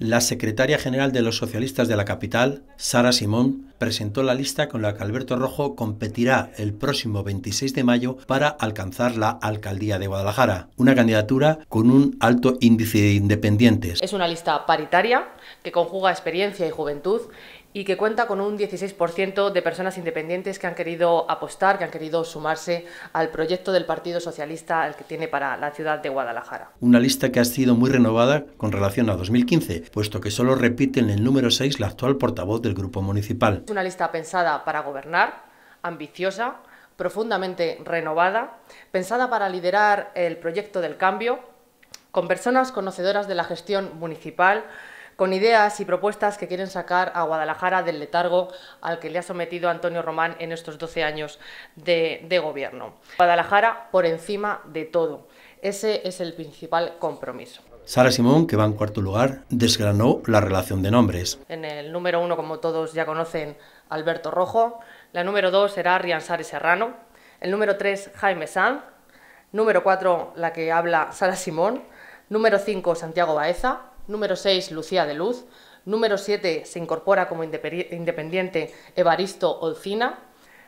La secretaria general de los socialistas de la capital, Sara Simón, presentó la lista con la que Alberto Rojo competirá el próximo 26 de mayo para alcanzar la alcaldía de Guadalajara, una candidatura con un alto índice de independientes. Es una lista paritaria que conjuga experiencia y juventud y que cuenta con un 16% de personas independientes que han querido apostar, que han querido sumarse al proyecto del Partido Socialista el que tiene para la ciudad de Guadalajara. Una lista que ha sido muy renovada con relación a 2015, puesto que solo repite en el número 6 la actual portavoz del grupo municipal. Es una lista pensada para gobernar, ambiciosa, profundamente renovada, pensada para liderar el proyecto del cambio, con personas conocedoras de la gestión municipal, con ideas y propuestas que quieren sacar a Guadalajara del letargo al que le ha sometido Antonio Román en estos 12 años de, gobierno. Guadalajara por encima de todo. Ese es el principal compromiso. Sara Simón, que va en cuarto lugar, desgranó la relación de nombres. En el número uno, como todos ya conocen, Alberto Rojo. La número dos será Rian Serrano. El número tres, Jaime Sanz. Número cuatro, la que habla Sara Simón. Número cinco, Santiago Baeza. Número 6, Lucía de Luz. Número 7, se incorpora como independiente Evaristo Olcina.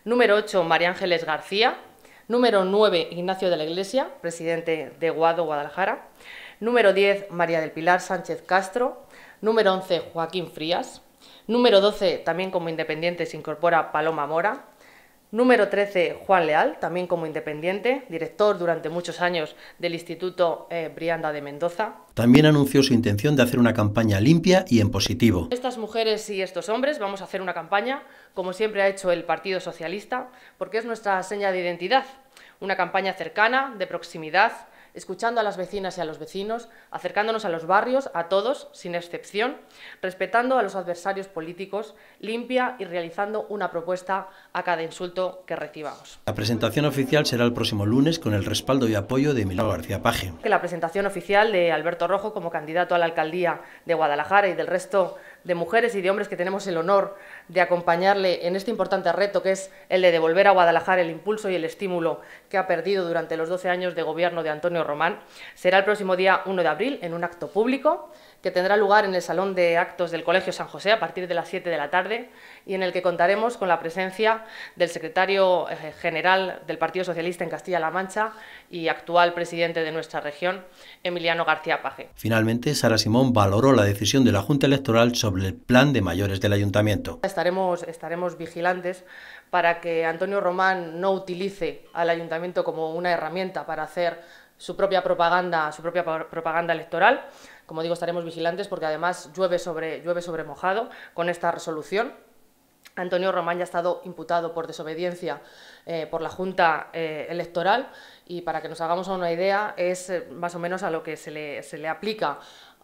Número 8, María Ángeles García. Número 9, Ignacio de la Iglesia, presidente de Guado, Guadalajara. Número 10, María del Pilar Sánchez Castro. Número 11, Joaquín Frías. Número 12, también como independiente, se incorpora Paloma Mora. Número 13, Juan Leal, también como independiente, director durante muchos años del Instituto eh, Brianda de Mendoza. También anunció su intención de hacer una campaña limpia y en positivo. Estas mujeres y estos hombres vamos a hacer una campaña, como siempre ha hecho el Partido Socialista, porque es nuestra seña de identidad. Una campaña cercana, de proximidad, escuchando a las vecinas y a los vecinos, acercándonos a los barrios, a todos, sin excepción, respetando a los adversarios políticos, limpia y realizando una propuesta a cada insulto que recibamos. La presentación oficial será el próximo lunes con el respaldo y apoyo de Emilio García Paje. la presentación oficial de Alberto Rojo como candidato a la alcaldía de Guadalajara y del resto de mujeres y de hombres que tenemos el honor de acompañarle en este importante reto que es el de devolver a Guadalajara el impulso y el estímulo que ha perdido durante los 12 años de gobierno de Antonio Román, será el próximo día 1 de abril en un acto público que tendrá lugar en el Salón de Actos del Colegio San José a partir de las 7 de la tarde y en el que contaremos con la presencia del secretario eh, general del Partido Socialista en Castilla-La Mancha y actual presidente de nuestra región, Emiliano García Paje. Finalmente, Sara Simón valoró la decisión de la Junta Electoral sobre el plan de mayores del ayuntamiento. Estaremos, estaremos vigilantes para que Antonio Román no utilice al ayuntamiento como una herramienta para hacer su propia propaganda, su propia propaganda electoral. Como digo, estaremos vigilantes porque además llueve sobre, llueve sobre mojado con esta resolución. Antonio Román ya ha estado imputado por desobediencia eh, por la Junta eh, Electoral y para que nos hagamos una idea es eh, más o menos a lo que se le, se le aplica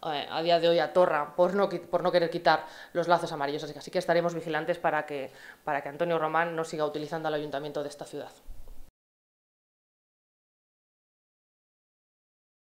eh, a día de hoy a Torra por no, por no querer quitar los lazos amarillos. Así que, estaremos vigilantes para que, para que Antonio Román no siga utilizando al ayuntamiento de esta ciudad.